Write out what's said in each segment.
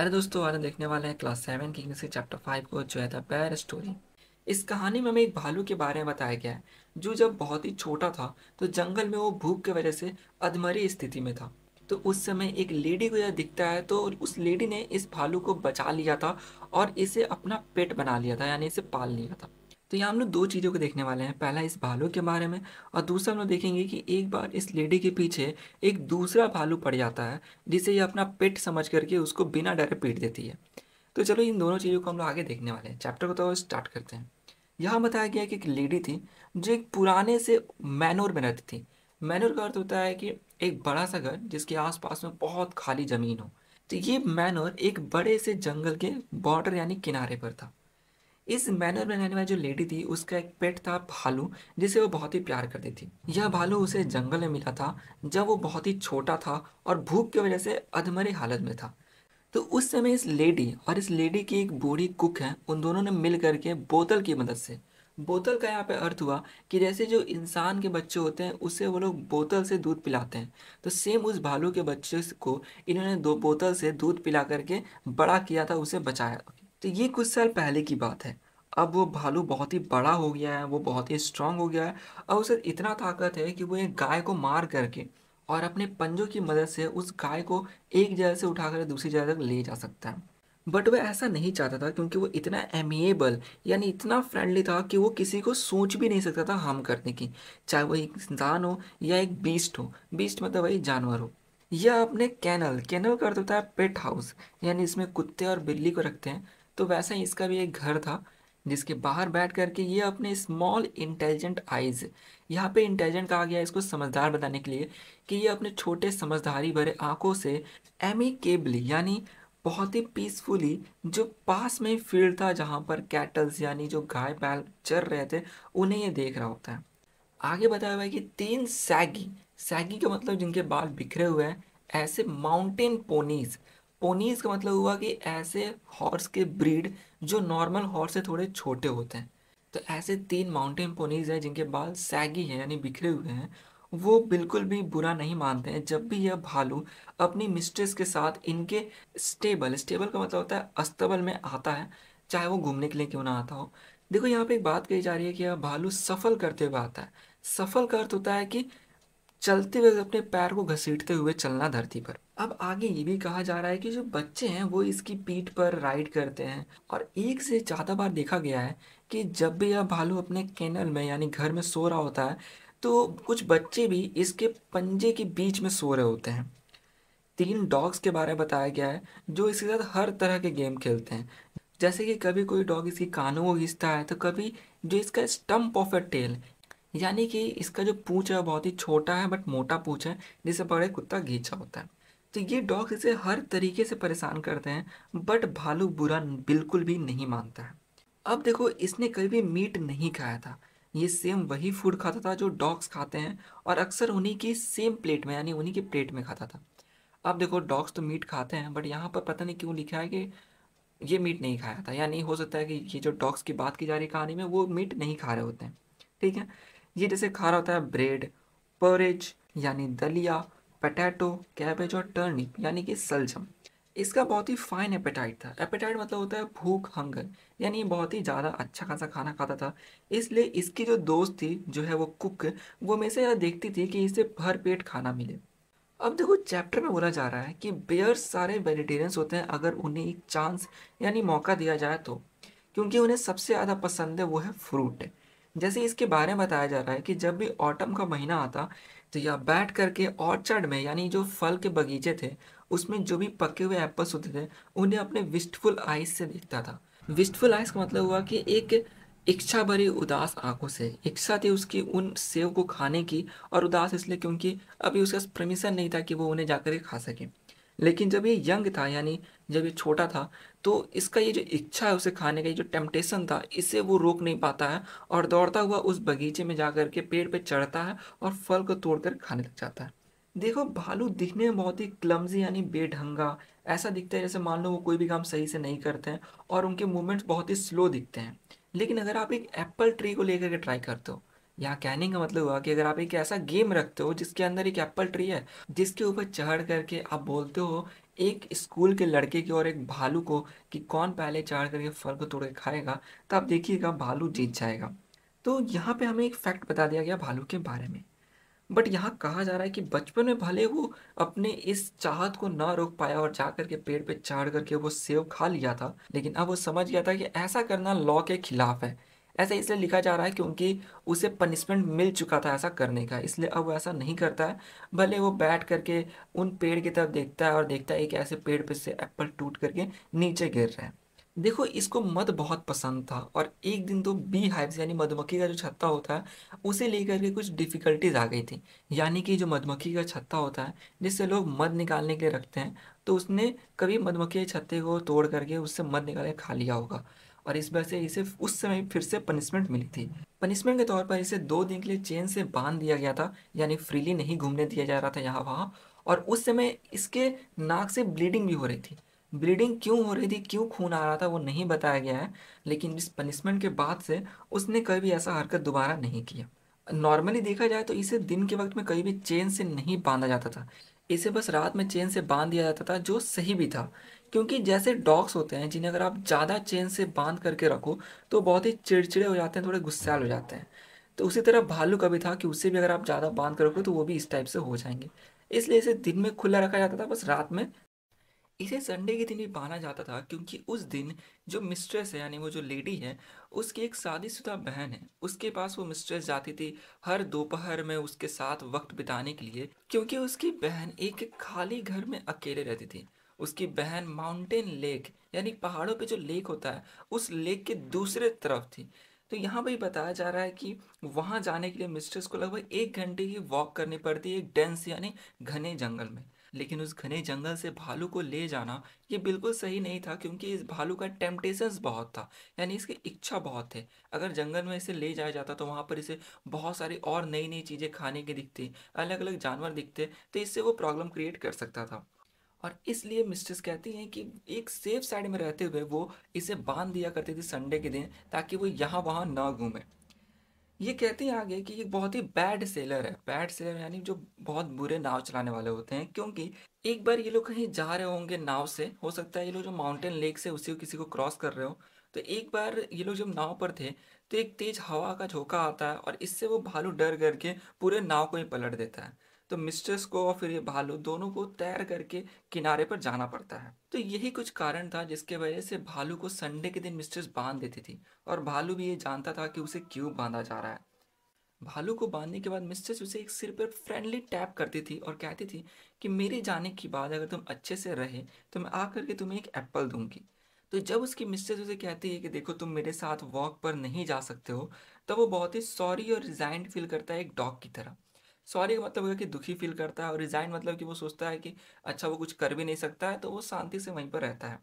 hello दोस्तों आज देखने वाले हैं क्लास सेवन की इंग्लिश के चैप्टर फाइव को जो है द बैर स्टोरी इस कहानी में हमें एक भालू के बारे में बताया गया है जो जब बहुत ही छोटा था तो जंगल में वो भूख की वजह से अधमरी स्थिति में था तो उस समय एक लेडी को यह दिखता है तो उस लेडी ने इस भालू को बचा लिया था और इसे अपना पेट बना लिया था यानी इसे पाल लिया था तो यहाँ हम लोग दो चीज़ों को देखने वाले हैं पहला इस भालू के बारे में और दूसरा हम लोग देखेंगे कि एक बार इस लेडी के पीछे एक दूसरा भालू पड़ जाता है जिसे ये अपना पेट समझ करके उसको बिना डरे पीट देती है तो चलो इन दोनों चीज़ों को हम लोग आगे देखने वाले हैं चैप्टर को तो स्टार्ट करते हैं यहाँ बताया गया कि एक लेडी थी जो एक पुराने से मैनोर में रहती थी मैनोर का अर्थ होता है कि एक बड़ा सा घर जिसके आसपास में बहुत खाली ज़मीन हो तो ये मैनोर एक बड़े से जंगल के बॉर्डर यानी किनारे पर था इस मैनर में रहने वाली जो लेडी थी उसका एक पेट था भालू जिसे वो बहुत ही प्यार करती थी यह भालू उसे जंगल में मिला था जब वो बहुत ही छोटा था और भूख की वजह से अधमरी हालत में था तो उस समय इस लेडी और इस लेडी की एक बूढ़ी कुक है उन दोनों ने मिल करके बोतल की मदद से बोतल का यहाँ पे अर्थ हुआ कि जैसे जो इंसान के बच्चे होते हैं उसे वो लोग बोतल से दूध पिलाते हैं तो सेम उस भालू के बच्चे को इन्होंने दो बोतल से दूध पिला करके बड़ा किया था उसे बचाया तो ये कुछ साल पहले की बात है अब वो भालू बहुत ही बड़ा हो गया है वो बहुत ही स्ट्रांग हो गया है और उसे इतना ताकत है कि वो एक गाय को मार करके और अपने पंजों की मदद से उस गाय को एक जगह से उठाकर दूसरी जगह तक ले जा सकता है बट वह ऐसा नहीं चाहता था क्योंकि वो इतना एमिएबल यानी इतना फ्रेंडली था कि वो किसी को सोच भी नहीं सकता था हार्म करने की चाहे वो एक इंसान हो या एक बीस्ट हो बीस्ट मतलब वही जानवर हो या अपने कैनल कैनल कर होता है पेट हाउस यानी इसमें कुत्ते और बिल्ली को रखते हैं तो वैसा ही इसका भी एक घर था जिसके बाहर बैठ करके ये अपने स्मॉल इंटेलिजेंट आइज़ यहाँ पे इंटेलिजेंट कहा गया इसको समझदार बताने के लिए कि ये अपने छोटे समझदारी भरे आँखों से एमिकेबली यानी बहुत ही पीसफुली जो पास में फील्ड था जहाँ पर कैटल्स यानी जो गाय बैल चर रहे थे उन्हें ये देख रहा होता है आगे बताया हुआ है कि तीन सैगी सैगी का मतलब जिनके बाल बिखरे हुए हैं ऐसे माउंटेन पोनीज पोनीज का मतलब हुआ कि ऐसे हॉर्स के ब्रीड जो नॉर्मल हॉर्स से थोड़े छोटे होते हैं तो ऐसे तीन माउंटेन पोनीज हैं जिनके बाल सैगी हैं यानी बिखरे हुए हैं वो बिल्कुल भी बुरा नहीं मानते हैं जब भी यह भालू अपनी मिस्ट्रेस के साथ इनके स्टेबल स्टेबल का मतलब होता है अस्तबल में आता है चाहे वो घूमने के लिए क्यों ना आता हो देखो यहाँ पे एक बात कही जा रही है कि यह भालू सफल करते हुए आता है सफल का अर्थ होता है कि चलते हुए अपने पैर को घसीटते हुए चलना धरती पर अब आगे ये भी कहा जा रहा है कि जो बच्चे हैं वो इसकी पीठ पर राइड करते हैं और एक से ज़्यादा बार देखा गया है कि जब भी यह भालू अपने कैनल में यानी घर में सो रहा होता है तो कुछ बच्चे भी इसके पंजे के बीच में सो रहे होते हैं तीन डॉग्स के बारे में बताया गया है जो इसके साथ हर तरह के गेम खेलते हैं जैसे कि कभी कोई डॉग इसकी कानों को घिसता है तो कभी जो इसका स्टम्प ऑफ ए टेल यानी कि इसका जो पूँछ है बहुत ही छोटा है बट मोटा पूँछ है जिसे पकड़े कुत्ता घींचा होता है तो ये डॉग्स इसे हर तरीके से परेशान करते हैं बट भालू बुरा बिल्कुल भी नहीं मानता है अब देखो इसने कभी भी मीट नहीं खाया था ये सेम वही फूड खाता था जो डॉग्स खाते हैं और अक्सर उन्हीं की सेम प्लेट में यानी उन्हीं के प्लेट में खाता था अब देखो डॉग्स तो मीट खाते हैं बट यहाँ पर पता नहीं क्यों लिखा है कि ये मीट नहीं खाया था यानी हो सकता है कि ये जो डॉग्स की बात की जा रही कहानी में वो मीट नहीं खा रहे होते हैं ठीक है ये जैसे खा रहा होता है ब्रेड परेज यानी दलिया पटैटो कैबेज और टर्निप यानी कि सलजम इसका बहुत ही फाइन एपेटाइट था एपेटाइट मतलब होता है भूख हंगर यानी बहुत ही ज़्यादा अच्छा खासा खाना खाता था इसलिए इसकी जो दोस्त थी जो है वो कुक वो हमेशा यह देखती थी कि इसे भर पेट खाना मिले अब देखो चैप्टर में बोला जा रहा है कि बेयर्स सारे वेजिटेरियंस होते हैं अगर उन्हें एक चांस यानी मौका दिया जाए तो क्योंकि उन्हें सबसे ज़्यादा पसंद है वो है फ्रूट जैसे इसके बारे में बताया जा रहा है कि जब भी ऑटम का महीना आता तो यह बैठ करके ऑर्चर्ड में यानी जो फल के बगीचे थे उसमें जो भी पके हुए एप्पल्स होते थे उन्हें अपने विस्टफुल आइज से देखता था विस्टफुल आइज का मतलब हुआ कि एक इच्छा भरी उदास आंखों से इच्छा थी उसकी उन सेव को खाने की और उदास इसलिए क्योंकि अभी उसका परमिशन नहीं था कि वो उन्हें जाकर खा सकें लेकिन जब ये यंग था यानी जब ये छोटा था तो इसका ये जो इच्छा है उसे खाने का ये जो टेम्पटेशन था इसे वो रोक नहीं पाता है और दौड़ता हुआ उस बगीचे में जा के पेड़ पर पे चढ़ता है और फल को तोड़कर खाने लग जाता है देखो भालू दिखने में बहुत ही क्लमजी यानी बेढंगा ऐसा दिखता है जैसे मान लो वो कोई भी काम सही से नहीं करते हैं और उनके मूवमेंट्स बहुत ही स्लो दिखते हैं लेकिन अगर आप एक एप्पल ट्री को लेकर के ट्राई करते हो यहाँ कहने का मतलब हुआ कि अगर आप एक ऐसा गेम रखते हो जिसके अंदर एक एप्पल ट्री है जिसके ऊपर चढ़ करके आप बोलते हो एक स्कूल के लड़के की और एक भालू को कि कौन पहले चढ़ करके फल को तोड़ के खाएगा तो आप देखिएगा भालू जीत जाएगा तो यहाँ पे हमें एक फैक्ट बता दिया गया भालू के बारे में बट यहाँ कहा जा रहा है कि बचपन में भले वो अपने इस चाहत को ना रोक पाया और जा करके पेड़ पे चढ़ करके वो सेब खा लिया था लेकिन अब वो समझ गया था कि ऐसा करना लॉ के खिलाफ है ऐसा इसलिए लिखा जा रहा है क्योंकि उसे पनिशमेंट मिल चुका था ऐसा करने का इसलिए अब वो ऐसा नहीं करता है भले वो बैठ करके उन पेड़ की तरफ देखता है और देखता है एक ऐसे पेड़ पे से एप्पल टूट करके नीचे गिर रहा है देखो इसको मध बहुत पसंद था और एक दिन तो बी हाइव्स यानी मधुमक्खी का जो छत्ता होता है उसे लेकर के कुछ डिफ़िकल्टीज आ गई थी यानी कि जो मधुमक्खी का छत्ता होता है जिससे लोग मध निकालने के लिए रखते हैं तो उसने कभी मधुमक्खी के छत्ते को तोड़ करके उससे मध निकाल के खा लिया होगा और इस वजह से इसे उस समय फिर से पनिशमेंट मिली थी पनिशमेंट के तौर पर इसे दो दिन के लिए चेन से बांध दिया गया था यानी फ्रीली नहीं घूमने दिया जा रहा था यहाँ वहाँ और उस समय इसके नाक से ब्लीडिंग भी हो रही थी ब्लीडिंग क्यों हो रही थी क्यों खून आ रहा था वो नहीं बताया गया है लेकिन इस पनिशमेंट के बाद से उसने कभी ऐसा हरकत दोबारा नहीं किया नॉर्मली देखा जाए तो इसे दिन के वक्त में कभी भी चेन से नहीं बांधा जाता था इसे बस रात में चेन से बांध दिया जाता था जो सही भी था क्योंकि जैसे डॉग्स होते हैं जिन्हें अगर आप ज़्यादा चेन से बांध करके रखो तो बहुत ही चिड़चिड़े हो जाते हैं थोड़े गुस्सैल हो जाते हैं तो उसी तरह भालू का भी था कि उससे भी अगर आप ज़्यादा बांध कर रखो तो वो भी इस टाइप से हो जाएंगे इसलिए इसे दिन में खुला रखा जाता था बस रात में इसे संडे के दिन भी बांधा जाता था क्योंकि उस दिन जो मिस्ट्रेस है यानी वो जो लेडी है उसकी एक शादीशुदा बहन है उसके पास वो मिस्ट्रेस जाती थी हर दोपहर में उसके साथ वक्त बिताने के लिए क्योंकि उसकी बहन एक खाली घर में अकेले रहती थी उसकी बहन माउंटेन लेक यानी पहाड़ों पे जो लेक होता है उस लेक के दूसरे तरफ थी तो यहाँ पर बताया जा रहा है कि वहाँ जाने के लिए मिस्ट्रेस को लगभग एक घंटे की वॉक करनी पड़ती है एक डेंस यानी घने जंगल में लेकिन उस घने जंगल से भालू को ले जाना ये बिल्कुल सही नहीं था क्योंकि इस भालू का टेम्पटेशंस बहुत था यानी इसकी इच्छा बहुत थे अगर जंगल में इसे ले जाया जाता तो वहाँ पर इसे बहुत सारी और नई नई चीज़ें खाने की दिखती अलग अलग जानवर दिखते तो इससे वो प्रॉब्लम क्रिएट कर सकता था और इसलिए मिस्ट्रेस कहती हैं कि एक सेफ साइड में रहते हुए वो इसे बांध दिया करती थी संडे के दिन ताकि वो यहाँ वहाँ ना घूमे ये कहते हैं आगे कि ये बहुत ही बैड सेलर है बैड सेलर यानी जो बहुत बुरे नाव चलाने वाले होते हैं क्योंकि एक बार ये लोग कहीं जा रहे होंगे नाव से हो सकता है ये लोग जो माउंटेन लेक से उसी को किसी को क्रॉस कर रहे हो तो एक बार ये लोग जब नाव पर थे तो एक तेज हवा का झोंका आता है और इससे वो भालू डर करके पूरे नाव को ही पलट देता है तो मिस्ट्रेस को और फिर ये भालू दोनों को तैर करके किनारे पर जाना पड़ता है तो यही कुछ कारण था जिसके वजह से भालू को संडे के दिन मिस्ट्रेस बांध देती थी और भालू भी ये जानता था कि उसे क्यों बांधा जा रहा है भालू को बांधने के बाद मिस्ट्रेस उसे एक सिर पर फ्रेंडली टैप करती थी और कहती थी कि मेरे जाने के बाद अगर तुम अच्छे से रहे तो मैं आकर के तुम्हें एक एप्पल दूंगी तो जब उसकी मिस्ट्रेस उसे कहती है कि देखो तुम मेरे साथ वॉक पर नहीं जा सकते हो तब तो वो बहुत ही सॉरी और रिजाइंड फील करता है एक डॉग की तरह सॉरी का मतलब होगा कि दुखी फील करता है और रिजाइन मतलब कि वो सोचता है कि अच्छा वो कुछ कर भी नहीं सकता है तो वो शांति से वहीं पर रहता है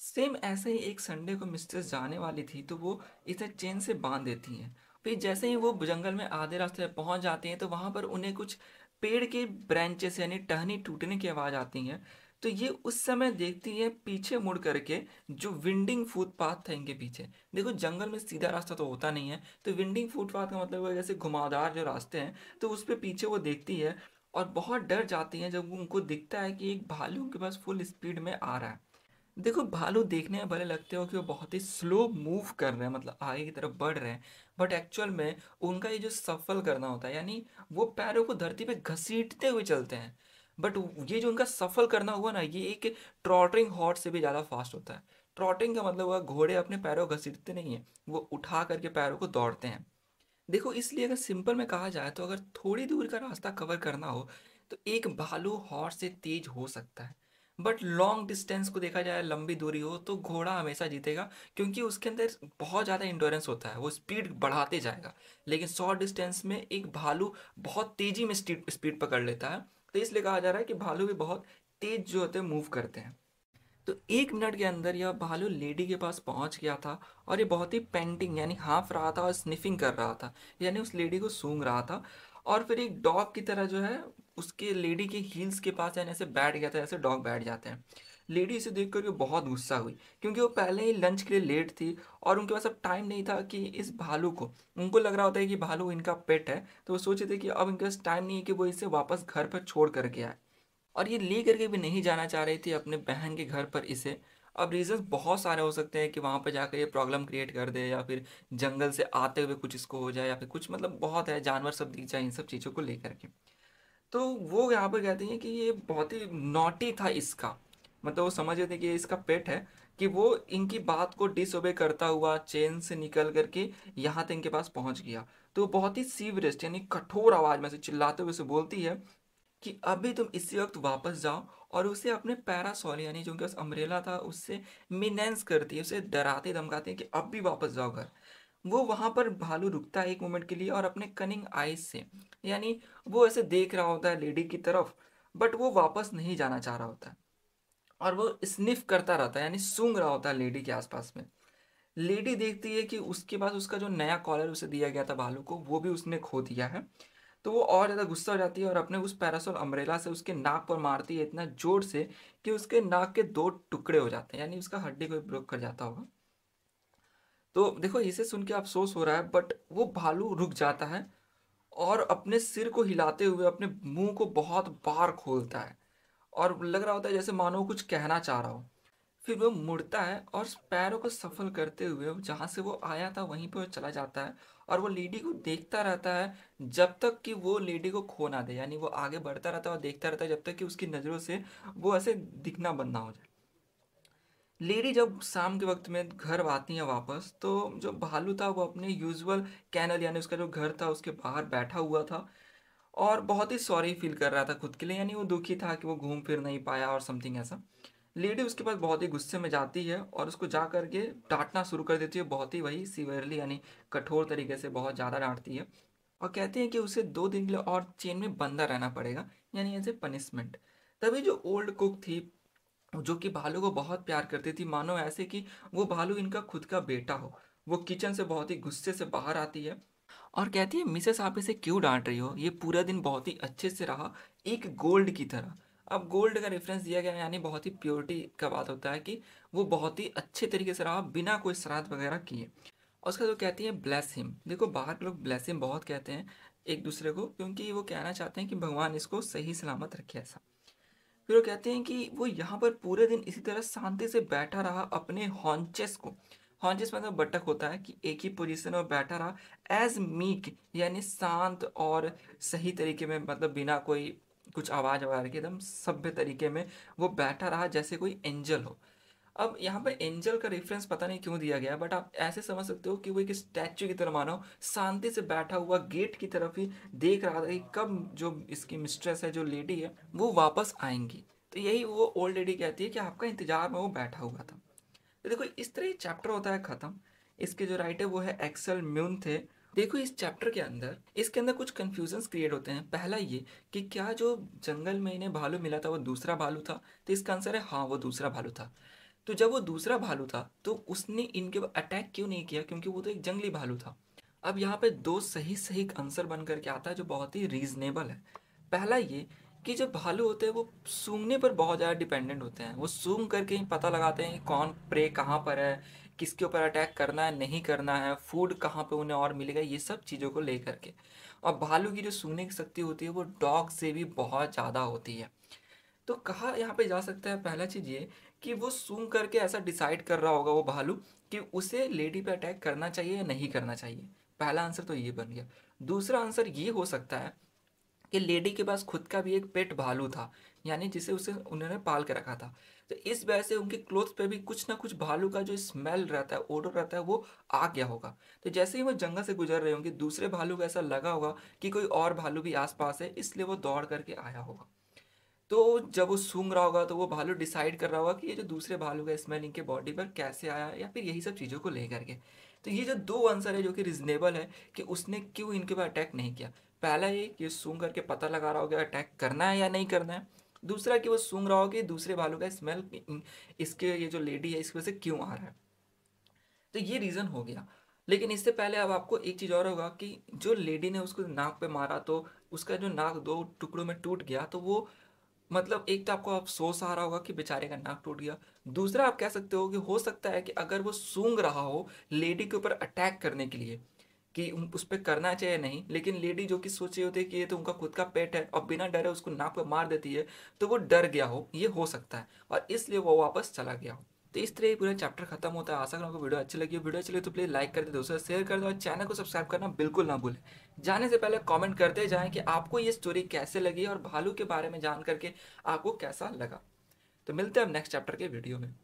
सेम ऐसे ही एक संडे को मिस्ट्रेस जाने वाली थी तो वो इसे चेन से बांध देती हैं फिर जैसे ही वो जंगल में आधे रास्ते पहुँच जाते हैं तो वहाँ पर उन्हें कुछ पेड़ के ब्रांचेस यानी टहनी टूटने की आवाज़ आती है तो ये उस समय देखती है पीछे मुड़ करके जो विंडिंग फुटपाथ था इनके पीछे देखो जंगल में सीधा रास्ता तो होता नहीं है तो विंडिंग फुटपाथ का मतलब है जैसे घुमादार जो रास्ते हैं तो उस पर पीछे वो देखती है और बहुत डर जाती है जब उनको दिखता है कि एक भालू उनके पास फुल स्पीड में आ रहा है देखो भालू देखने में भले लगते हो कि वो बहुत ही स्लो मूव कर रहे हैं मतलब आगे की तरफ बढ़ रहे हैं बट एक्चुअल में उनका ये जो सफल करना होता है यानी वो पैरों को धरती पे घसीटते हुए चलते हैं बट ये जो उनका सफल करना हुआ ना ये एक ट्रॉटरिंग हॉट से भी ज़्यादा फास्ट होता है ट्रॉटिंग का मतलब हुआ घोड़े अपने पैरों घसीटते नहीं हैं वो उठा करके पैरों को दौड़ते हैं देखो इसलिए अगर सिंपल में कहा जाए तो अगर थोड़ी दूर का रास्ता कवर करना हो तो एक भालू हॉर्स से तेज हो सकता है बट लॉन्ग डिस्टेंस को देखा जाए लंबी दूरी हो तो घोड़ा हमेशा जीतेगा क्योंकि उसके अंदर बहुत ज़्यादा इंडोरेंस होता है वो स्पीड बढ़ाते जाएगा लेकिन शॉर्ट डिस्टेंस में एक भालू बहुत तेज़ी में स्पीड पकड़ लेता है तो इसलिए कहा जा रहा है कि भालू भी बहुत तेज जो होते हैं मूव करते हैं तो एक मिनट के अंदर यह भालू लेडी के पास पहुंच गया था और ये बहुत ही पेंटिंग यानी हाँफ रहा था और स्निफिंग कर रहा था यानी उस लेडी को सूंघ रहा था और फिर एक डॉग की तरह जो है उसके लेडी के हील्स के पास यानी ऐसे बैठ गया था ऐसे डॉग बैठ जाते हैं लेडी इसे देख करके बहुत गुस्सा हुई क्योंकि वो पहले ही लंच के लिए लेट थी और उनके पास अब टाइम नहीं था कि इस भालू को उनको लग रहा होता है कि भालू इनका पेट है तो वो सोचे थे कि अब इनके पास टाइम नहीं है कि वो इसे वापस घर पर छोड़ कर गया है और ये ले करके भी नहीं जाना चाह रही थी अपने बहन के घर पर इसे अब रीजंस बहुत सारे हो सकते हैं कि वहाँ पर जाकर ये प्रॉब्लम क्रिएट कर दे या फिर जंगल से आते हुए कुछ इसको हो जाए या फिर कुछ मतलब बहुत है जानवर सब दिख जाए इन सब चीज़ों को लेकर के तो वो यहाँ पर कहते हैं कि ये बहुत ही नोटी था इसका मतलब वो समझ रहे थे कि इसका पेट है कि वो इनकी बात को डिसोबे करता हुआ चेन से निकल करके यहाँ तक इनके पास पहुँच गया तो बहुत ही सीवरेस्ट यानी कठोर आवाज़ में से चिल्लाते हुए उसे बोलती है कि अभी तुम इसी वक्त वापस जाओ और उसे अपने पैरासॉल यानी जो उनके पास अम्ब्रेला था उससे मिनेंस करती है उसे डराते धमकाते हैं कि अब भी वापस जाओ घर वो वहाँ पर भालू रुकता है एक मोमेंट के लिए और अपने कनिंग आइज से यानी वो ऐसे देख रहा होता है लेडी की तरफ बट वो वापस नहीं जाना चाह रहा होता है और वो स्निफ करता रहता है यानी सूंघ रहा होता है लेडी के आसपास में लेडी देखती है कि उसके पास उसका जो नया कॉलर उसे दिया गया था भालू को वो भी उसने खो दिया है तो वो और ज़्यादा गुस्सा हो जाती है और अपने उस पैरासोल अम्ब्रेला से उसके नाक पर मारती है इतना जोर से कि उसके नाक के दो टुकड़े हो जाते हैं यानी उसका हड्डी कोई ब्रोक कर जाता होगा तो देखो इसे सुन के अफसोस हो रहा है बट वो भालू रुक जाता है और अपने सिर को हिलाते हुए अपने मुंह को बहुत बार खोलता है और लग रहा होता है जैसे मानो कुछ कहना चाह रहा हो फिर वो मुड़ता है और पैरों को सफल करते हुए जहाँ से वो आया था वहीं पर चला जाता है और वो लेडी को देखता रहता है जब तक कि वो लेडी को खो ना दे यानी वो आगे बढ़ता रहता है और देखता रहता है जब तक कि उसकी नज़रों से वो ऐसे दिखना बंद ना हो जाए लेडी जब शाम के वक्त में घर आती है वापस तो जो भालू था वो अपने यूजुअल कैनल यानी उसका जो घर था उसके बाहर बैठा हुआ था और बहुत ही सॉरी फील कर रहा था खुद के लिए यानी वो दुखी था कि वो घूम फिर नहीं पाया और समथिंग ऐसा लेडी उसके पास बहुत ही गुस्से में जाती है और उसको जा करके डांटना शुरू कर देती है बहुत ही वही सीवियरली यानी कठोर तरीके से बहुत ज़्यादा डांटती है और कहते हैं कि उसे दो दिन के लिए और चेन में बंदा रहना पड़ेगा यानी एज ए पनिशमेंट तभी जो ओल्ड कुक थी जो कि भालू को बहुत प्यार करती थी मानो ऐसे कि वो भालू इनका खुद का बेटा हो वो किचन से बहुत ही गुस्से से बाहर आती है और कहती है मिसेस आप इसे क्यों डांट रही हो ये पूरा दिन बहुत ही अच्छे से रहा एक गोल्ड की तरह अब गोल्ड का रेफरेंस दिया गया यानी बहुत ही प्योरिटी का बात होता है कि वो बहुत ही अच्छे तरीके से रहा बिना कोई श्राद्ध वगैरह किए और उसका जो कहती है ब्लैस हिम देखो बाहर के लोग ब्लैस हिम बहुत कहते हैं एक दूसरे को क्योंकि वो कहना चाहते हैं कि भगवान इसको सही सलामत रखे ऐसा फिर वो कहते हैं कि वो यहाँ पर पूरे दिन इसी तरह शांति से बैठा रहा अपने हॉन्चेस को हाँ जिस मतलब तो बटक होता है कि एक ही पोजीशन में बैठा रहा एज मीक यानी शांत और सही तरीके में मतलब बिना कोई कुछ आवाज़ वगैरह के एकदम सभ्य तरीके में वो बैठा रहा जैसे कोई एंजल हो अब यहाँ पर एंजल का रेफरेंस पता नहीं क्यों दिया गया बट आप ऐसे समझ सकते हो कि वो एक स्टैचू की तरह मानो शांति से बैठा हुआ गेट की तरफ ही देख रहा था कि कब जो इसकी मिस्ट्रेस है जो लेडी है वो वापस आएंगी तो यही वो ओल्ड लेडी कहती है कि आपका इंतजार में वो बैठा हुआ था देखो इस तरह चैप्टर होता है ख़त्म इसके जो राइटर वो है एक्सल म्यून थे देखो इस चैप्टर के अंदर इसके अंदर कुछ कन्फ्यूजन क्रिएट होते हैं पहला ये कि क्या जो जंगल में इन्हें भालू मिला था वो दूसरा भालू था तो इसका आंसर है हाँ वो दूसरा भालू था तो जब वो दूसरा भालू था तो उसने इनके ऊपर अटैक क्यों नहीं किया क्योंकि वो तो एक जंगली भालू था अब यहाँ पे दो सही सही आंसर बन करके आता है जो बहुत ही रीजनेबल है पहला ये कि जो भालू होते हैं वो सूंघने पर बहुत ज़्यादा डिपेंडेंट होते हैं वो सूंघ करके ही पता लगाते हैं कि कौन प्रे कहाँ पर है किसके ऊपर अटैक करना है नहीं करना है फूड कहाँ पे उन्हें और मिलेगा ये सब चीज़ों को लेकर के और भालू की जो सूंघने की शक्ति होती है वो डॉग से भी बहुत ज़्यादा होती है तो कहा यहाँ पे जा सकता है पहला चीज़ ये कि वो सूंघ करके ऐसा डिसाइड कर रहा होगा वो भालू कि उसे लेडी पे अटैक करना चाहिए या नहीं करना चाहिए पहला आंसर तो ये बन गया दूसरा आंसर ये हो सकता है कि लेडी के पास खुद का भी एक पेट भालू था यानी जिसे उसे उन्होंने पाल के रखा था तो इस वजह से उनके क्लोथ पे भी कुछ ना कुछ भालू का जो स्मेल रहता है ओडर रहता है वो आ गया होगा तो जैसे ही वो जंगल से गुजर रहे होंगे दूसरे भालू को ऐसा लगा होगा कि कोई और भालू भी आसपास है इसलिए वो दौड़ करके आया होगा तो जब वो सूंघ रहा होगा तो वो भालू डिसाइड कर रहा होगा कि ये जो दूसरे भालू का स्मेल इनके बॉडी पर कैसे आया या फिर यही सब चीज़ों को लेकर के तो ये जो दो आंसर है जो कि रिजनेबल है कि उसने क्यों इनके पर अटैक नहीं किया पहला ये कि सूंघ करके पता लगा रहा होगा अटैक करना है या नहीं करना है दूसरा कि वो सूंघ रहा हो कि दूसरे बालों का स्मेल इसके ये जो लेडी है इसकी वजह से क्यों आ रहा है तो ये रीज़न हो गया लेकिन इससे पहले अब आपको एक चीज़ और होगा कि जो लेडी ने उसको नाक पे मारा तो उसका जो नाक दो टुकड़ों में टूट गया तो वो मतलब एक तो आपको अफसोस आ रहा होगा कि बेचारे का नाक टूट गया दूसरा आप कह सकते हो कि हो सकता है कि अगर वो सूंघ रहा हो लेडी के ऊपर अटैक करने के लिए कि उस पर करना चाहिए नहीं लेकिन लेडी जो कि रही होती है कि ये तो उनका खुद का पेट है और बिना डरे उसको नाक पर मार देती है तो वो डर गया हो ये हो सकता है और इसलिए वो वापस चला गया हो तो इस तरह ही पूरा चैप्टर खत्म होता है आशा करूँ वीडियो अच्छी लगी वीडियो अच्छी लगी तो प्लीज लाइक कर दे दोस्तों शेयर कर दो और चैनल को सब्सक्राइब करना बिल्कुल ना भूलें जाने से पहले कमेंट करते जाएं कि आपको ये स्टोरी कैसे लगी और भालू के बारे में जान करके आपको कैसा लगा तो मिलते हैं अब नेक्स्ट चैप्टर के वीडियो में